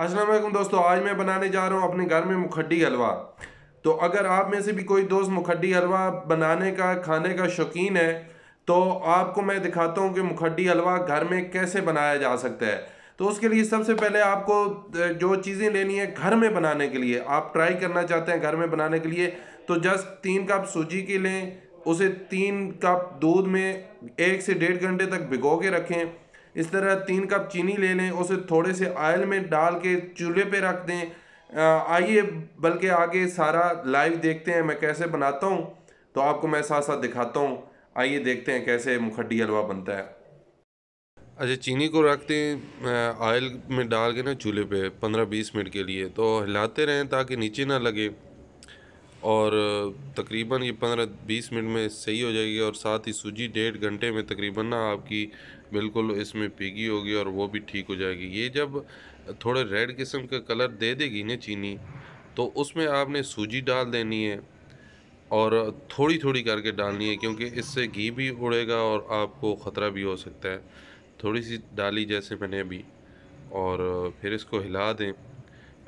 असलम दोस्तों आज मैं बनाने जा रहा हूँ अपने घर में मुखड्डी हलवा तो अगर आप में से भी कोई दोस्त मुखड्डी हलवा बनाने का खाने का शौकीन है तो आपको मैं दिखाता हूँ कि मुखड्डी हलवा घर में कैसे बनाया जा सकता है तो उसके लिए सबसे पहले आपको जो चीज़ें लेनी है घर में बनाने के लिए आप ट्राई करना चाहते हैं घर में बनाने के लिए तो जस्ट तीन कप सूजी की लें उसे तीन कप दूध में एक से डेढ़ घंटे तक भिगो के रखें इस तरह तीन कप चीनी ले लें उसे थोड़े से आयल में डाल के चूल्हे पे रख दें आइए बल्कि आगे सारा लाइव देखते हैं मैं कैसे बनाता हूँ तो आपको मैं साथ साथ दिखाता हूँ आइए देखते हैं कैसे मुखड्डी हलवा बनता है अच्छा चीनी को रखते हैं ऑयल में डाल के ना चूल्हे पे पंद्रह बीस मिनट के लिए तो हिलाते रहें ताकि नीचे ना लगे और तकरीबन ये पंद्रह बीस मिनट में सही हो जाएगी और साथ ही सूजी डेढ़ घंटे में तकरीबन ना आपकी बिल्कुल इसमें पीगी होगी और वो भी ठीक हो जाएगी ये जब थोड़े रेड किस्म का कलर दे देगी ना चीनी तो उसमें आपने सूजी डाल देनी है और थोड़ी थोड़ी करके डालनी है क्योंकि इससे घी भी उड़ेगा और आपको ख़तरा भी हो सकता है थोड़ी सी डाली जैसे मैंने अभी और फिर इसको हिला दें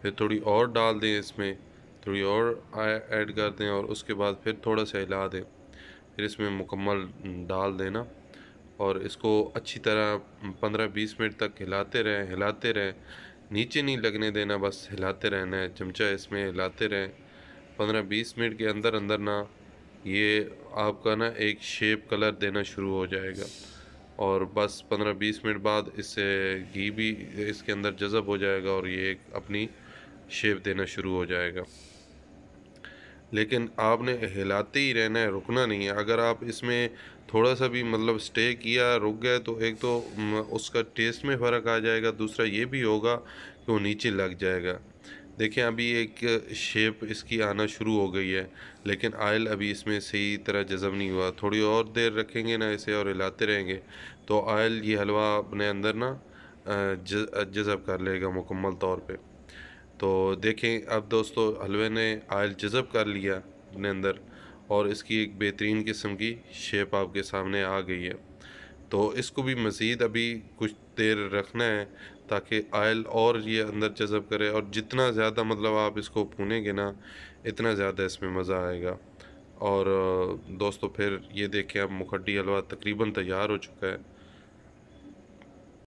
फिर थोड़ी और डाल दें इसमें थोड़ी और ऐड कर दें और उसके बाद फिर थोड़ा सा हिला दें फिर इसमें मुकम्मल डाल देना और इसको अच्छी तरह पंद्रह बीस मिनट तक हिलाते रहें हिलाते रहें नीचे नहीं लगने देना बस हिलाते रहना है चमचा इसमें हिलाते रहें पंद्रह बीस मिनट के अंदर अंदर ना ये आपका ना एक शेप कलर देना शुरू हो जाएगा और बस पंद्रह बीस मिनट बाद इससे घी भी इसके अंदर जज़ब हो जाएगा और ये एक अपनी शेप देना शुरू हो जाएगा लेकिन आपने हिलाते ही रहना है रुकना नहीं है अगर आप इसमें थोड़ा सा भी मतलब स्टे किया रुक गए तो एक तो उसका टेस्ट में फ़र्क आ जाएगा दूसरा ये भी होगा कि वो नीचे लग जाएगा देखिए अभी एक शेप इसकी आना शुरू हो गई है लेकिन आयल अभी इसमें सही तरह जज़ब नहीं हुआ थोड़ी और देर रखेंगे ना इसे और हिलाते रहेंगे तो आयल ये हलवा अपने अंदर ना जज़ब कर लेगा मुकम्मल तौर पर तो देखें अब दोस्तों हलवे ने आयल जज़ब कर लिया अपने अंदर और इसकी एक बेहतरीन किस्म की शेप आपके सामने आ गई है तो इसको भी मज़ीद अभी कुछ देर रखना है ताकि आयल और ये अंदर जज़ब करे और जितना ज़्यादा मतलब आप इसको भूनेंगे ना इतना ज़्यादा इसमें मज़ा आएगा और दोस्तों फिर ये देखें अब मुखड्डी हलवा तकरीबन तैयार हो चुका है